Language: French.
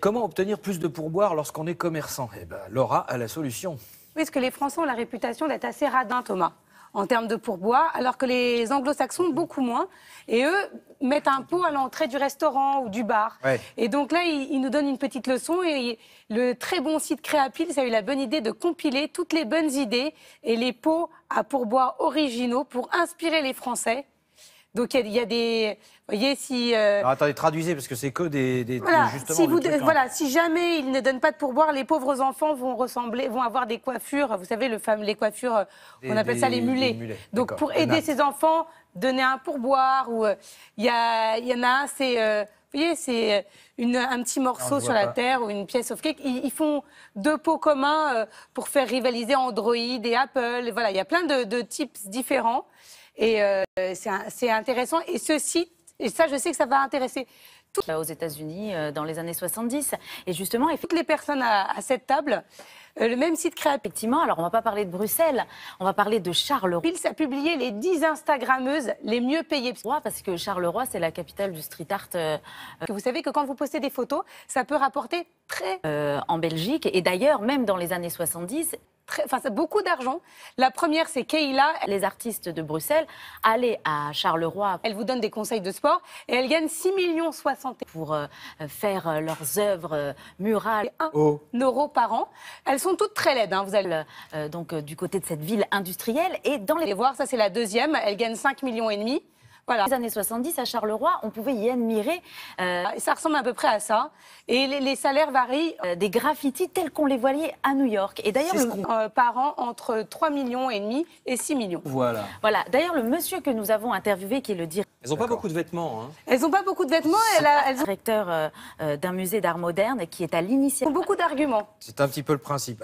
comment obtenir plus de pourboires lorsqu'on est commerçant Eh ben, Laura a la solution. Oui, parce que les Français ont la réputation d'être assez radins, Thomas, en termes de pourboire, alors que les Anglo-Saxons, beaucoup moins. Et eux mettent un pot à l'entrée du restaurant ou du bar. Et donc là, ils, nous donnent une petite leçon. Et le très bon site Créapil, ça a eu la bonne idée de compiler toutes les bonnes idées et les pots à pourboire originaux pour inspirer les Français donc il y, a des, voyez si. Euh, attendez, traduisez parce que c'est que des, voilà, Si vous, hein. voilà, si jamais ils ne donnent pas de pourboire, les pauvres enfants vont ressembler, vont avoir des coiffures. Vous savez, le les coiffures, euh, on appelle ça les mulets. Donc pour aider ces enfants, donner un pourboire ou euh, il y, y en a un, c'est voyez, c'est un petit morceau sur la terre ou une pièce of cake. Ils, font deux pots communs pour faire rivaliser Android et Apple. Voilà, il y a plein de, de types différents. Et euh, c'est intéressant. Et ce site, et ça, je sais que ça va intéresser bah, aux États-Unis euh, dans les années 70. Et justement, toutes les personnes à, cette table, euh, le même site crée effectivement. Alors, on va pas parler de Bruxelles, on va parler de Charleroi. Il a publié les 10 Instagrammeuses les mieux payées. Parce que Charleroi, c'est la capitale du street art. vous savez que quand vous postez des photos, ça peut rapporter très. en Belgique. Et d'ailleurs, même dans les années 70, Enfin, beaucoup d'argent. La première, c'est Keila, les artistes de Bruxelles. Allez à Charleroi. Elle vous donne des conseils de sport et elle gagne 6 millions pour euh, faire euh, leurs œuvres euh, murales. 1 euro par an. Elles sont toutes très laides. Hein. Vous allez donc du côté de cette ville industrielle et dans les voir. Ça, c'est la deuxième. Elle gagne 5,5 millions et demi. Voilà. Les années 70, à Charleroi, on pouvait y admirer. Euh, ça ressemble à peu près à ça. Et les, salaires varient euh, des graffitis tels qu'on les voyait à New York. Et d'ailleurs, euh, par an, entre 3 millions et demi et 6 millions. Voilà. Voilà. D'ailleurs, le monsieur que nous avons interviewé, qui est le directeur... Elles n'ont pas beaucoup de vêtements. Hein. Elles n'ont pas beaucoup de vêtements. Elle a, elles... Directeur d'un musée d'art moderne qui est à l'initiative. Beaucoup d'arguments. C'est un petit peu le principe.